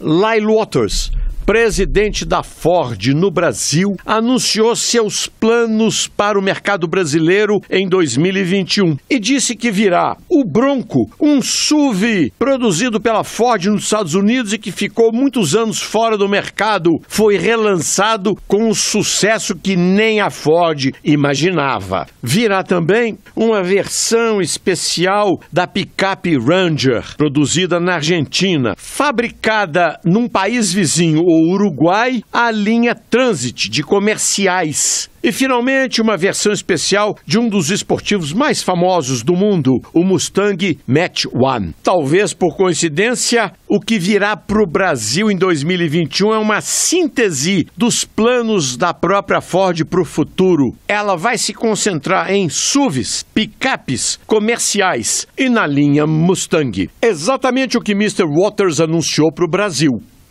Lyle Waters, presidente da Ford no Brasil, anunciou seus planos para o mercado brasileiro em 2021 e disse que virá o Bronco, um SUV produzido pela Ford nos Estados Unidos e que ficou muitos anos fora do mercado, foi relançado com um sucesso que nem a Ford imaginava. Virá também uma versão especial da picape Ranger, produzida na Argentina, fabricada num país vizinho, o Uruguai, a linha Transit de comerciais e finalmente, uma versão especial de um dos esportivos mais famosos do mundo, o Mustang Match One. Talvez por coincidência, o que virá para o Brasil em 2021 é uma síntese dos planos da própria Ford para o futuro. Ela vai se concentrar em SUVs, picapes comerciais e na linha Mustang. Exatamente o que Mr. Waters anunciou para o Brasil.